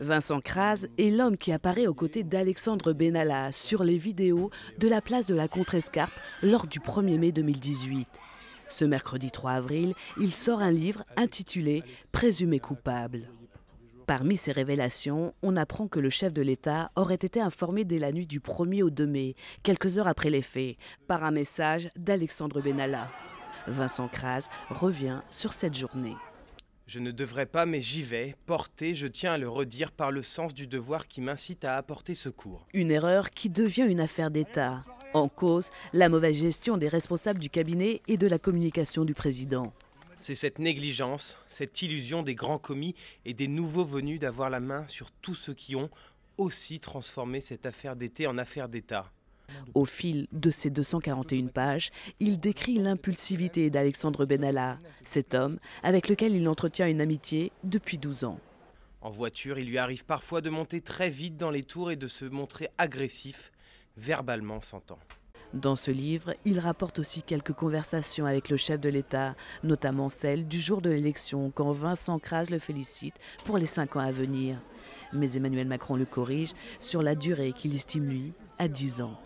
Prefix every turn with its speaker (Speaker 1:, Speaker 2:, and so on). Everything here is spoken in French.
Speaker 1: Vincent Kras est l'homme qui apparaît aux côtés d'Alexandre Benalla sur les vidéos de la place de la Contrescarpe lors du 1er mai 2018. Ce mercredi 3 avril, il sort un livre intitulé Présumé coupable. Parmi ces révélations, on apprend que le chef de l'État aurait été informé dès la nuit du 1er au 2 mai, quelques heures après les faits, par un message d'Alexandre Benalla. Vincent Kras revient sur cette journée.
Speaker 2: Je ne devrais pas, mais j'y vais, porté, je tiens à le redire, par le sens du devoir qui m'incite à apporter secours.
Speaker 1: Une erreur qui devient une affaire d'État. En cause, la mauvaise gestion des responsables du cabinet et de la communication du président.
Speaker 2: C'est cette négligence, cette illusion des grands commis et des nouveaux venus d'avoir la main sur tous ceux qui ont aussi transformé cette affaire d'été en affaire d'État.
Speaker 1: Au fil de ces 241 pages, il décrit l'impulsivité d'Alexandre Benalla, cet homme avec lequel il entretient une amitié depuis 12 ans.
Speaker 2: En voiture, il lui arrive parfois de monter très vite dans les tours et de se montrer agressif, verbalement
Speaker 1: s'entend. Dans ce livre, il rapporte aussi quelques conversations avec le chef de l'État, notamment celle du jour de l'élection, quand Vincent Kras le félicite pour les cinq ans à venir. Mais Emmanuel Macron le corrige sur la durée qu'il estime, lui, à 10 ans.